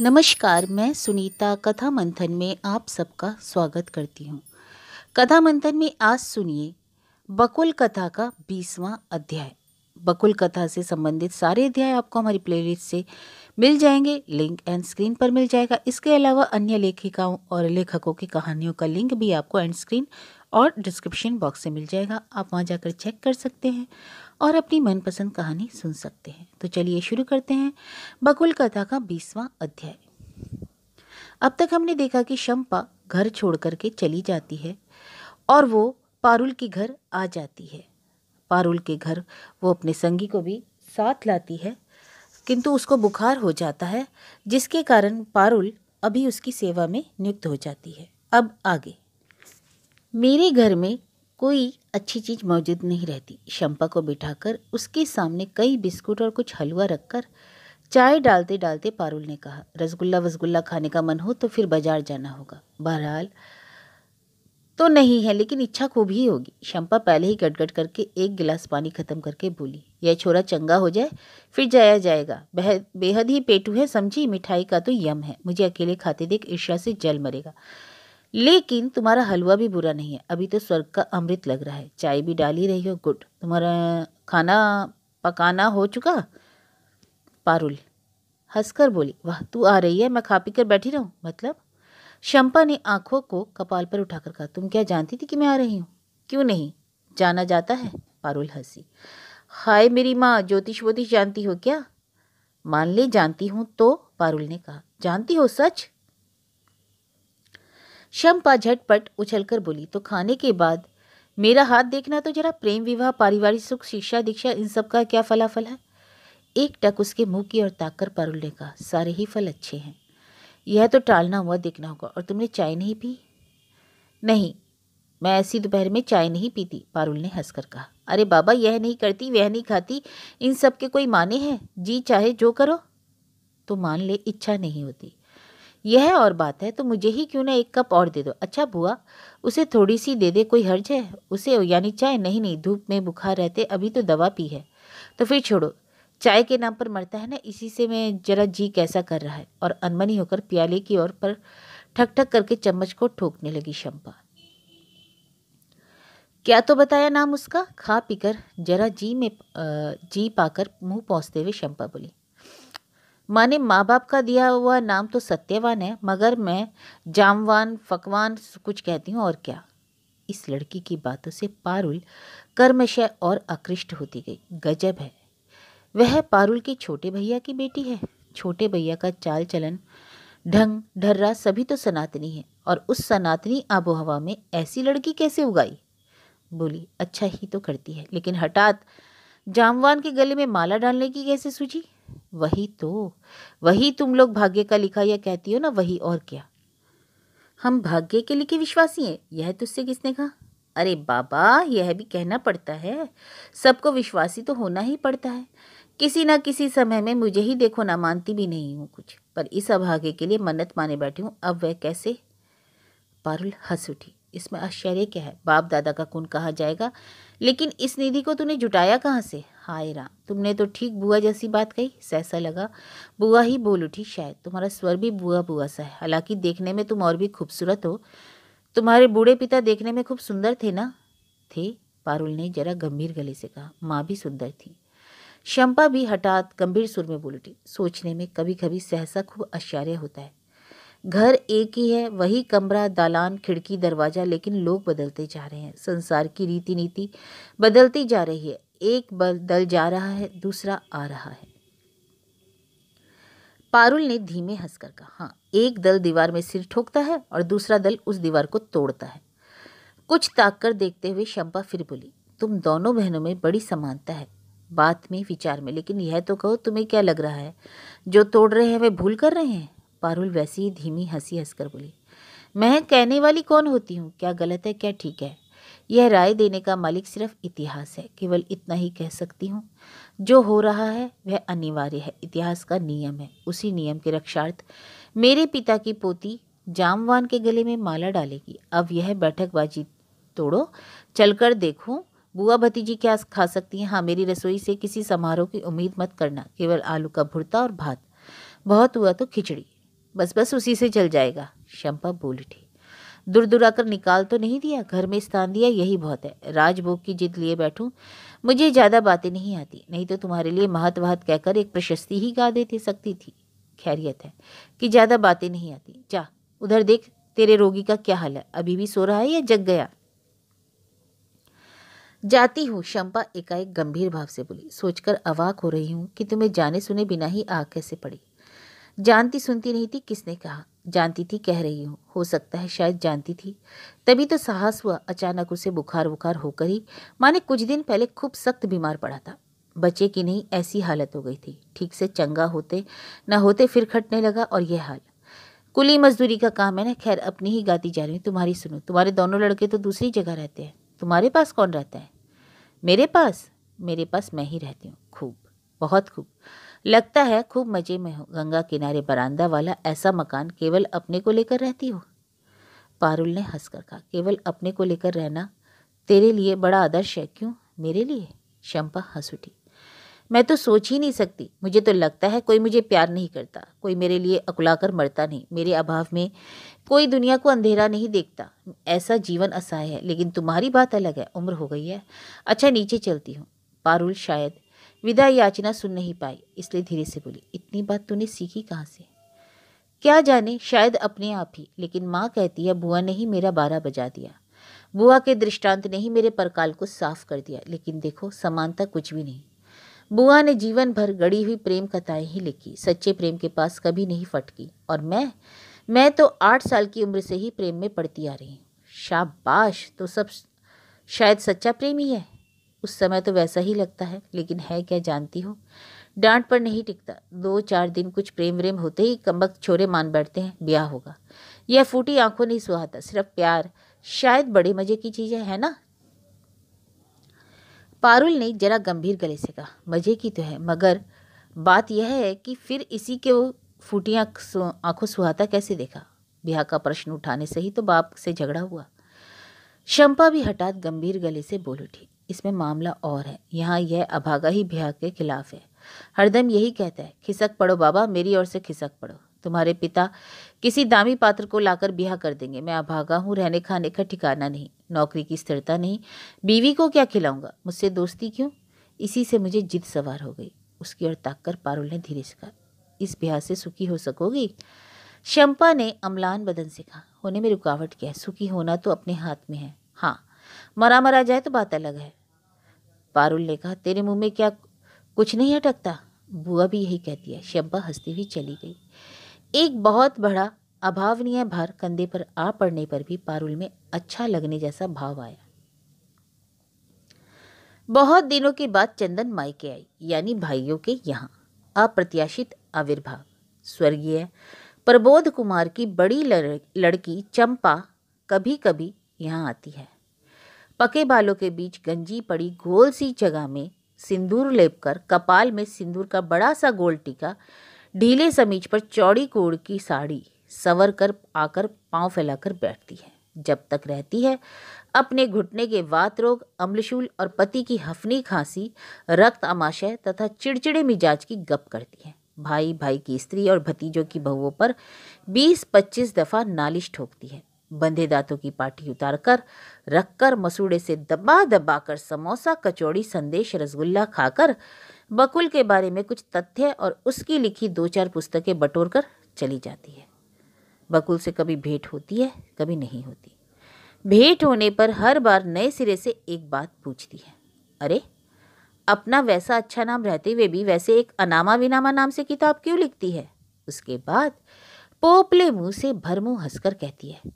नमस्कार मैं सुनीता कथा मंथन में आप सबका स्वागत करती हूँ कथा मंथन में आज सुनिए बकुल कथा का बीसवां अध्याय बकुल कथा से संबंधित सारे अध्याय आपको हमारी प्लेलिस्ट से मिल जाएंगे लिंक एंड स्क्रीन पर मिल जाएगा इसके अलावा अन्य लेखिकाओं और लेखकों की कहानियों का लिंक भी आपको एंड स्क्रीन और डिस्क्रिप्शन बॉक्स से मिल जाएगा आप वहाँ जाकर चेक कर सकते हैं और अपनी मनपसंद कहानी सुन सकते हैं तो चलिए शुरू करते हैं बकुल कथा का बीसवां अध्याय अब तक हमने देखा कि शंपा घर छोड़ करके चली जाती है और वो पारुल के घर आ जाती है पारुल के घर वो अपने संगी को भी साथ लाती है किंतु उसको बुखार हो जाता है जिसके कारण पारुल अभी उसकी सेवा में नियुक्त हो जाती है अब आगे मेरे घर में कोई अच्छी चीज़ मौजूद नहीं रहती शंपा को बिठाकर उसके सामने कई बिस्कुट और कुछ हलवा रखकर चाय डालते डालते पारुल ने कहा रसगुल्ला वसगुल्ला खाने का मन हो तो फिर बाजार जाना होगा बहरहाल तो नहीं है लेकिन इच्छा खूब ही होगी शंपा पहले ही गटगट करके एक गिलास पानी खत्म करके बोली यह छोरा चंगा हो जाए फिर जाया जाएगा बेहद बेहद ही पेटू है समझी मिठाई का तो यम है मुझे अकेले खाते देख ईर्ष्या से जल मरेगा लेकिन तुम्हारा हलवा भी बुरा नहीं है अभी तो स्वर्ग का अमृत लग रहा है चाय भी डाल ही रही हो गुड तुम्हारा खाना पकाना हो चुका पारुल हंसकर बोली वाह तू आ रही है मैं खा पी कर बैठी रहूँ मतलब शंपा ने आंखों को कपाल पर उठाकर कहा तुम क्या जानती थी कि मैं आ रही हूँ क्यों नहीं जाना जाता है पारुल हंसी हाय मेरी माँ ज्योतिष वोतिष जानती हो क्या मान ले जानती हूँ तो पारुल ने कहा जानती हो सच शम्पा झटपट उछलकर बोली तो खाने के बाद मेरा हाथ देखना तो जरा प्रेम विवाह पारिवारिक सुख शिक्षा दीक्षा इन सब का क्या फलाफल है एक टक उसके मुंह की ओर ताककर पारुल ने कहा सारे ही फल अच्छे हैं यह तो टालना हुआ देखना होगा और तुमने चाय नहीं पी नहीं मैं ऐसी दोपहर में चाय नहीं पीती पारुल ने हंसकर कहा अरे बाबा यह नहीं करती वह नहीं खाती इन सब के कोई माने हैं जी चाहे जो करो तो मान ले इच्छा नहीं होती यह और बात है तो मुझे ही क्यों ना एक कप और दे दो अच्छा बुआ उसे थोड़ी सी दे दे कोई हर्ज है उसे यानी चाय नहीं नहीं धूप में बुखार रहते अभी तो दवा पी है तो फिर छोड़ो चाय के नाम पर मरता है ना इसी से मैं जरा जी कैसा कर रहा है और अनमनी होकर प्याले की ओर पर ठक ठक करके चम्मच को ठोकने लगी शंपा क्या तो बताया नाम उसका खा पीकर जरा जी में जी पाकर मुंह पहुँचते हुए शंपा बोली माने माँ बाप का दिया हुआ नाम तो सत्यवान है मगर मैं जामवान फकवान कुछ कहती हूँ और क्या इस लड़की की बातों से पारुल कर्मशय और आकृष्ट होती गई गजब है वह पारुल के छोटे भैया की बेटी है छोटे भैया का चाल चलन ढंग ढर्रा सभी तो सनातनी है और उस सनातनी आबोहवा में ऐसी लड़की कैसे उगाई बोली अच्छा ही तो करती है लेकिन हठात जामवान के गले में माला डालने की कैसे सूझी वही तो वही तुम लोग भाग्य का लिखा यह कहती हो ना वही और क्या हम भाग्य के लिखे विश्वासी हैं यह तुझसे किसने कहा अरे बाबा यह भी कहना पड़ता है सबको विश्वासी तो होना ही पड़ता है किसी ना किसी समय में मुझे ही देखो ना मानती भी नहीं हूँ कुछ पर इस अभागे के लिए मन्नत माने बैठी हूँ अब वह कैसे पारुल हंस उठी इसमें आश्चर्य क्या है बाप दादा का कौन कहा जाएगा लेकिन इस निधि को तूने जुटाया कहाँ से हाय राम तुमने तो ठीक बुआ जैसी बात कही सहसा लगा बुआ ही बोल उठी शायद तुम्हारा स्वर भी बुआ बुआ सा है हालांकि देखने में तुम और भी खूबसूरत हो तुम्हारे बूढ़े पिता देखने में खूब सुंदर थे ना थे पारुल ने जरा गंभीर गले से कहा माँ भी सुंदर थी शंपा भी हठात गंभीर सुर में बोल उठी सोचने में कभी कभी सहसा खूब आश्चर्य होता है घर एक ही है वही कमरा दालान खिड़की दरवाज़ा लेकिन लोग बदलते जा रहे हैं संसार की रीति नीति बदलती जा रही है एक बल दल जा रहा है दूसरा आ रहा है पारुल ने धीमे हंसकर कहा हाँ एक दल दीवार में सिर ठोकता है और दूसरा दल उस दीवार को तोड़ता है कुछ ताक कर देखते हुए शंपा फिर बोली तुम दोनों बहनों में बड़ी समानता है बात में विचार में लेकिन यह तो कहो तुम्हें क्या लग रहा है जो तोड़ रहे हैं वे भूल कर रहे हैं पारुल वैसी ही धीमी हंसी हंसकर बोली मैं कहने वाली कौन होती हूँ क्या गलत है क्या ठीक है यह राय देने का मालिक सिर्फ इतिहास है केवल इतना ही कह सकती हूँ जो हो रहा है वह अनिवार्य है इतिहास का नियम है उसी नियम के रक्षार्थ मेरे पिता की पोती जामवान के गले में माला डालेगी अब यह बैठकबाजी तोड़ो चलकर देखो बुआ भतीजी क्या खा सकती हैं हाँ मेरी रसोई से किसी समारोह की उम्मीद मत करना केवल आलू का भुरता और भात बहुत हुआ तो खिचड़ी बस बस उसी से चल जाएगा शंपा बोल उठी दूर दूर आकर निकाल तो नहीं दिया घर में स्थान दिया यही बहुत है राजभोग की जिद लिए बैठूं मुझे ज़्यादा बातें नहीं आती नहीं तो तुम्हारे लिए महत वहत कहकर एक प्रशस्ति ही गा देती सकती थी खैरियत है कि ज़्यादा बातें नहीं आती जा उधर देख तेरे रोगी का क्या हाल है अभी भी सो रहा है या जग गया जाती हूँ शंपा एकाएक गंभीर भाव से बोली सोचकर अवाक हो रही हूँ कि तुम्हें जाने सुने बिना ही आग कैसे पड़ी जानती सुनती नहीं थी किसने कहा जानती थी कह रही हूँ हो सकता है शायद जानती थी तभी तो साहस हुआ अचानक उसे बुखार बुखार होकर ही माने कुछ दिन पहले खूब सख्त बीमार पड़ा था बचे की नहीं ऐसी हालत हो गई थी ठीक से चंगा होते न होते फिर खटने लगा और यह हाल कुली मजदूरी का काम है ना खैर अपनी ही गाती जा रही हूँ तुम्हारी सुनो तुम्हारे दोनों लड़के तो दूसरी जगह रहते हैं तुम्हारे पास कौन रहता है मेरे पास मेरे पास मैं ही रहती हूँ खूब बहुत खूब लगता है खूब मज़े में हो गंगा किनारे बरामदा वाला ऐसा मकान केवल अपने को लेकर रहती हो पारुल ने हंसकर कहा केवल अपने को लेकर रहना तेरे लिए बड़ा आदर्श है क्यों मेरे लिए शंपा हंस उठी मैं तो सोच ही नहीं सकती मुझे तो लगता है कोई मुझे प्यार नहीं करता कोई मेरे लिए अकुलाकर मरता नहीं मेरे अभाव में कोई दुनिया को अंधेरा नहीं देखता ऐसा जीवन असहाय है लेकिन तुम्हारी बात अलग है उम्र हो गई है अच्छा नीचे चलती हूँ पारुल शायद विदा याचना सुन नहीं पाई इसलिए धीरे से बोली इतनी बात तूने सीखी कहाँ से क्या जाने शायद अपने आप ही लेकिन माँ कहती है बुआ ने ही मेरा बारह बजा दिया बुआ के दृष्टांत ने ही मेरे परकाल को साफ कर दिया लेकिन देखो समानता कुछ भी नहीं बुआ ने जीवन भर गड़ी हुई प्रेम कथाएं ही लिखी सच्चे प्रेम के पास कभी नहीं फटकी और मैं मैं तो आठ साल की उम्र से ही प्रेम में पड़ती आ रही शाबाश तो सब शायद सच्चा प्रेम ही है उस समय तो वैसा ही लगता है लेकिन है क्या जानती हो डांट पर नहीं टिकता दो चार दिन कुछ प्रेम वेम होते ही कमबक छोरे मान बैठते हैं ब्याह होगा यह फूटी आंखों नहीं सुहाता सिर्फ प्यार शायद बड़े मजे की चीज़ है ना पारुल ने जरा गंभीर गले से कहा मजे की तो है मगर बात यह है कि फिर इसी के वो फूटी आंखों सुहाता कैसे देखा ब्याह का प्रश्न उठाने से ही तो बाप से झगड़ा हुआ शंपा भी हटात गंभीर गले से बोल उठी इसमें मामला और है यहाँ यह अभागा ही ब्याह के खिलाफ है हरदम यही कहता है खिसक पड़ो बाबा मेरी ओर से खिसक पड़ो तुम्हारे पिता किसी दामी पात्र को लाकर ब्याह कर देंगे मैं अभागा हूँ रहने खाने का ठिकाना नहीं नौकरी की स्थिरता नहीं बीवी को क्या खिलाऊंगा मुझसे दोस्ती क्यों इसी से मुझे जिद सवार हो गई उसकी ओर ताक कर पारुल ने धीरे से कहा इस ब्याह से सुखी हो सकोगी शंपा ने अमलान बदन से कहा होने में रुकावट क्या है सुखी होना तो अपने हाथ में है हाँ मरा मरा जाए तो बात अलग है पारुल ने कहा तेरे मुंह में क्या कुछ नहीं अटकता बुआ भी यही कहती है शब्बा हंसती हुई चली गई एक बहुत बड़ा अभावनीय भार कंधे पर आ पड़ने पर भी पारुल में अच्छा लगने जैसा भाव आया बहुत दिनों के बाद चंदन मायके आई यानी भाइयों के यहाँ अप्रत्याशित आविर्भाव स्वर्गीय प्रबोध कुमार की बड़ी लड़की चंपा कभी कभी यहाँ आती है पके बालों के बीच गंजी पड़ी गोल सी जगह में सिंदूर लेपकर कपाल में सिंदूर का बड़ा सा गोल टीका ढीले समीज पर चौड़ी कोड़ की साड़ी सवर कर आकर पाँव फैलाकर बैठती है जब तक रहती है अपने घुटने के वात रोग अम्लशूल और पति की हफनी खांसी रक्त आमाशय तथा चिड़चिड़े मिजाज की गप करती है भाई भाई की स्त्री और भतीजों की बहुओं पर 20-25 दफ़ा नालिश ठोकती है बंधे दांतों की पाटी उतारकर रखकर मसूड़े से दबा दबा कर समोसा कचौड़ी संदेश रसगुल्ला खाकर बकुल के बारे में कुछ तथ्य और उसकी लिखी दो चार पुस्तकें बटोर कर चली जाती है बकुल से कभी भेंट होती है कभी नहीं होती भेंट होने पर हर बार नए सिरे से एक बात पूछती है अरे अपना वैसा अच्छा नाम रहते हुए भी वैसे एक अनामा विनामा नाम से किताब क्यों लिखती है उसके बाद पोपले मुंह से भरमुंह हंसकर कहती है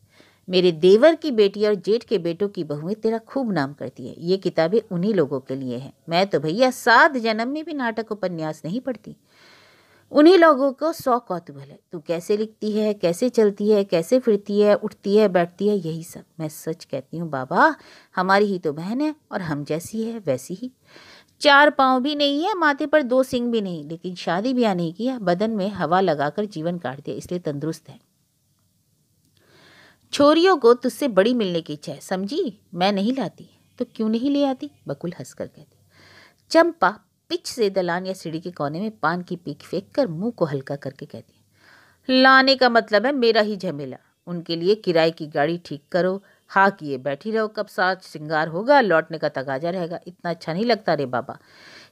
मेरे देवर की बेटी और जेठ के बेटों की बहुएं तेरा खूब नाम करती है ये किताबें उन्हीं लोगों के लिए हैं मैं तो भैया सात जन्म में भी नाटक उपन्यास नहीं पढ़ती उन्हीं लोगों को सौ कौतूहल है तू कैसे लिखती है कैसे चलती है कैसे फिरती है उठती है बैठती है यही सब मैं सच कहती हूँ बाबा हमारी ही तो बहन है और हम जैसी है वैसी ही चार पाँव भी नहीं है माथे पर दो सिंग भी नहीं लेकिन शादी ब्याह नहीं किया बदन में हवा लगाकर जीवन काट दिया इसलिए तंदुरुस्त है छोरियों को तुझसे बड़ी मिलने की इच्छा है समझी मैं नहीं लाती तो क्यों नहीं ले आती बकुल हंसकर कहती चंपा पिच से दलान या सीढ़ी के कोने में पान की पीक फेंक कर मुंह को हल्का करके कहती लाने का मतलब है मेरा ही झमेला उनके लिए किराए की गाड़ी ठीक करो हा किए बैठी रहो कब साथ श्रृंगार होगा लौटने का तगाजा रहेगा इतना अच्छा नहीं लगता रे बाबा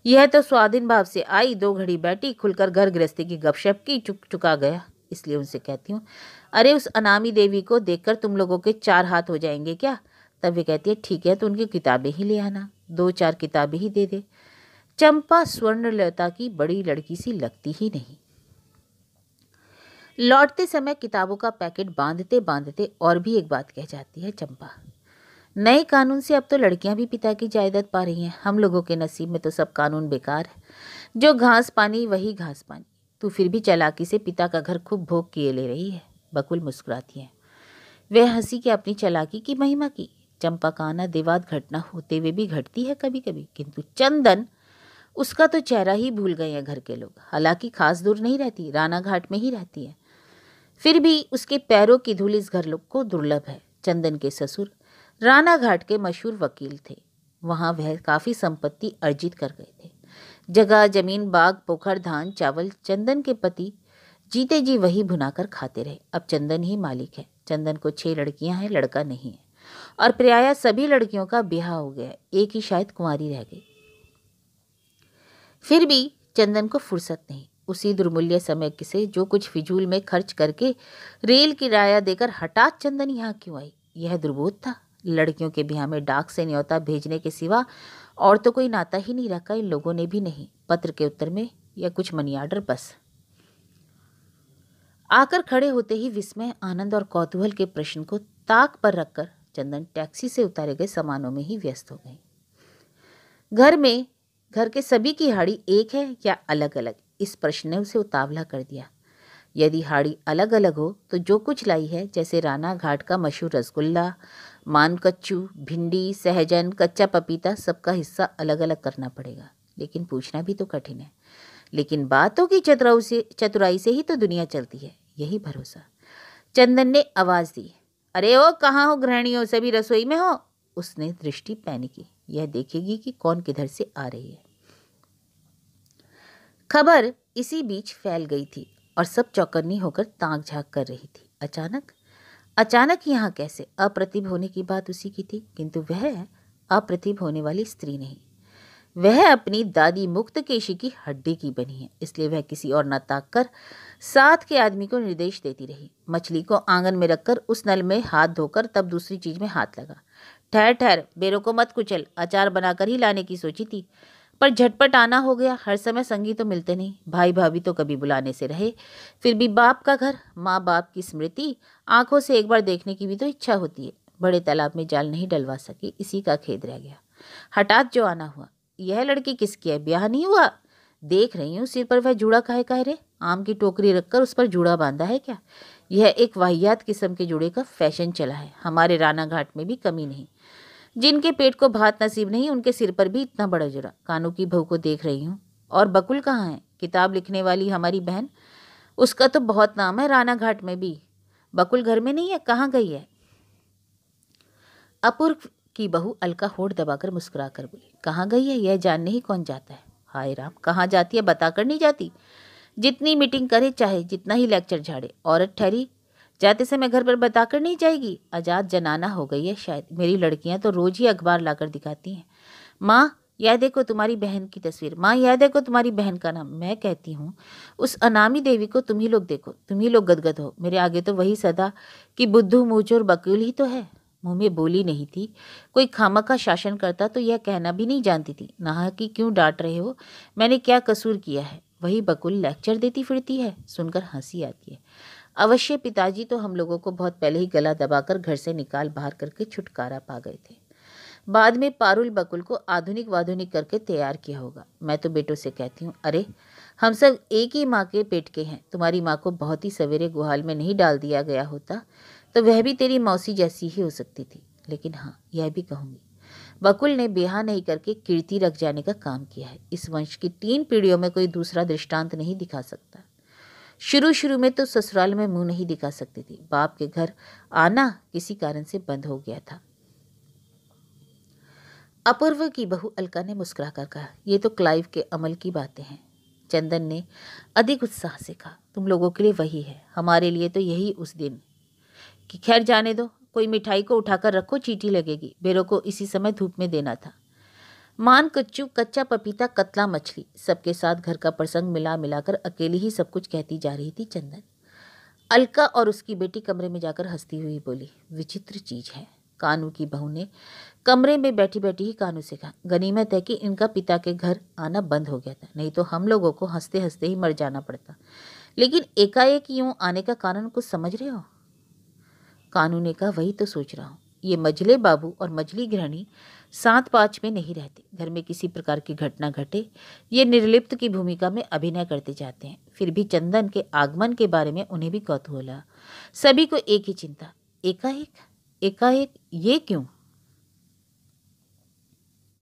यह तो स्वाधीन भाव से आई दो घड़ी बैठी खुलकर घर गृहस्थी की गपशप की चुक चुका गया इसलिए उनसे कहती हूँ अरे उस अनामी देवी को देखकर तुम लोगों के चार हाथ हो जाएंगे क्या तब वे कहती है ठीक है तो उनकी किताबें ही ले आना दो चार किताबें ही दे दे चंपा स्वर्णलता की बड़ी लड़की सी लगती ही नहीं लौटते समय किताबों का पैकेट बांधते बांधते और भी एक बात कह जाती है चंपा नए कानून से अब तो लड़कियां भी पिता की जायदाद पा रही हैं हम लोगों के नसीब में तो सब कानून बेकार है जो घास पानी वही घास पानी तू फिर भी चालाकी से पिता का घर खूब भोग किए ले रही है बकुल मुस्कुराती है वह हंसी के अपनी चालाकी की महिमा की चंपा का आना देवाद घटना होते हुए भी घटती है कभी कभी किंतु चंदन उसका तो चेहरा ही भूल गए हैं घर के लोग हालांकि खास दूर नहीं रहती राना घाट में ही रहती है फिर भी उसके पैरों की धूल इस घर लोग को दुर्लभ है चंदन के ससुर राना घाट के मशहूर वकील थे वहाँ वह काफ़ी संपत्ति अर्जित कर गए थे जगह जमीन बाग पोखर धान चावल चंदन के पति जीते जी वही भुनाकर खाते रहे अब चंदन ही मालिक है चंदन को छह लड़कियां हैं लड़का नहीं है और प्रयाया सभी लड़कियों का ब्याह हो गया एक ही शायद कुंवारी रह गई फिर भी चंदन को फुर्सत नहीं उसी दुर्मूल्य समय किसे जो कुछ फिजूल में खर्च करके रेल किराया देकर हटात चंदन यहाँ क्यों आई यह दुर्बोध था लड़कियों के ब्याह में डाक से न्योता भेजने के सिवा और तो कोई नाता ही नहीं रखा इन लोगों ने भी नहीं पत्र के उत्तर में या कुछ मनी ऑर्डर बस आकर खड़े होते ही विस्मय आनंद और कौतूहल के प्रश्न को ताक पर रखकर चंदन टैक्सी से उतारे गए सामानों में ही व्यस्त हो गई घर में घर के सभी की हाड़ी एक है या अलग अलग इस प्रश्न ने उसे उतावला कर दिया यदि हाड़ी अलग अलग हो तो जो कुछ लाई है जैसे राना घाट का मशहूर रसगुल्ला मानकच्चू भिंडी सहजन कच्चा पपीता सबका हिस्सा अलग अलग करना पड़ेगा लेकिन पूछना भी तो कठिन है लेकिन बातों की चतुराई से चतुराई से ही तो दुनिया चलती है यही भरोसा चंदन ने आवाज़ दी अरे ओ कहाँ हो गृहणी हो सभी रसोई में हो उसने दृष्टि पैनी की यह देखेगी कि कौन किधर से आ रही है खबर इसी बीच फैल गई थी और सब चौकन्नी होकर ताक झाक कर रही थी अचानक अचानक यहाँ कैसे अप्रतिभ होने की बात उसी की थी किंतु वह अप्रतिभ होने वाली स्त्री नहीं वह अपनी दादी मुक्त केशी की हड्डी की बनी है इसलिए वह किसी और न ताक कर साथ के आदमी को निर्देश देती रही मछली को आंगन में रखकर उस नल में हाथ धोकर तब दूसरी चीज में हाथ लगा ठहर ठहर बेरो को मत कुचल अचार बनाकर ही लाने की सोची थी पर झटपट आना हो गया हर समय संगी तो मिलते नहीं भाई भाभी तो कभी बुलाने से रहे फिर भी बाप का घर माँ बाप की स्मृति आंखों से एक बार देखने की भी तो इच्छा होती है बड़े तालाब में जाल नहीं डलवा सकी इसी का खेद रह गया हठात जो आना हुआ यह लड़की किसकी है ब्याह नहीं हुआ देख रही हूँ सिर पर वह जूड़ा काहे कह रहे आम की टोकरी रखकर उस पर जूड़ा बांधा है क्या यह एक वाहियात किस्म के जूड़े का फैशन चला है हमारे राना घाट में भी कमी नहीं जिनके पेट को भात नसीब नहीं उनके सिर पर भी इतना बड़ा जरा कानू की बहू को देख रही हूँ और बकुल कहाँ है किताब लिखने वाली हमारी बहन उसका तो बहुत नाम है राना घाट में भी बकुल घर में नहीं है कहाँ गई है अपूर की बहू अलका होड़ दबाकर मुस्कुरा कर बोली कहाँ गई है यह जानने ही कौन जाता है हाय राम कहाँ जाती है बताकर नहीं जाती जितनी मीटिंग करे चाहे जितना ही लेक्चर झाड़े औरत ठहरी जाते समय घर पर बताकर नहीं जाएगी आज़ाद जनाना हो गई है शायद मेरी लड़कियां तो रोज़ ही अखबार लाकर दिखाती हैं माँ याद देखो को तुम्हारी बहन की तस्वीर माँ याद देखो को तुम्हारी बहन का नाम मैं कहती हूँ उस अनामी देवी को तुम ही लोग देखो तुम ही लोग गदगद हो मेरे आगे तो वही सदा कि बुद्धू और बकुल ही तो है मुँह में बोली नहीं थी कोई खामा का शासन करता तो यह कहना भी नहीं जानती थी ना कि क्यों डांट रहे हो मैंने क्या कसूर किया है वही बकुल लेक्चर देती फिरती है सुनकर हंसी आती है अवश्य पिताजी तो हम लोगों को बहुत पहले ही गला दबाकर घर से निकाल बाहर करके छुटकारा पा गए थे बाद में पारुल बकुल को आधुनिक वाधुनिक करके तैयार किया होगा मैं तो बेटों से कहती हूँ अरे हम सब एक ही माँ के पेट के हैं तुम्हारी माँ को बहुत ही सवेरे गुहाल में नहीं डाल दिया गया होता तो वह भी तेरी मौसी जैसी ही हो सकती थी लेकिन हाँ यह भी कहूँगी बकुल ने बेहा नहीं करके कीर्ति रख जाने का काम किया है इस वंश की तीन पीढ़ियों में कोई दूसरा दृष्टांत नहीं दिखा सकता शुरू शुरू में तो ससुराल में मुंह नहीं दिखा सकती थी बाप के घर आना किसी कारण से बंद हो गया था अपूर्व की बहू अलका ने मुस्कुराकर कहा ये तो क्लाइव के अमल की बातें हैं चंदन ने अधिक उत्साह से कहा तुम लोगों के लिए वही है हमारे लिए तो यही उस दिन कि खैर जाने दो कोई मिठाई को उठाकर रखो चीटी लगेगी बेरो को इसी समय धूप में देना था मान कच्चू कच्चा पपीता कतला मछली सबके साथ घर का प्रसंग मिला मिलाकर अकेली ही सब कुछ कहती जा रही थी चंदन अलका और उसकी बेटी कमरे में जाकर हंसती हुई बोली विचित्र चीज है कानू की बहू ने कमरे में बैठी बैठी ही कानू से कहा गनीमत है कि इनका पिता के घर आना बंद हो गया था नहीं तो हम लोगों को हंसते हंसते ही मर जाना पड़ता लेकिन एकाएक यूं आने का कारण कुछ समझ रहे हो कानू ने कहा वही तो सोच रहा हूँ ये मजले बाबू और मजली गृहणी सात पाँच में नहीं रहते घर में किसी प्रकार की घटना घटे ये निर्लिप्त की भूमिका में अभिनय करते जाते हैं फिर भी चंदन के आगमन के बारे में उन्हें भी कौतूहला सभी को एक ही चिंता एकाएक एकाएक ये क्यों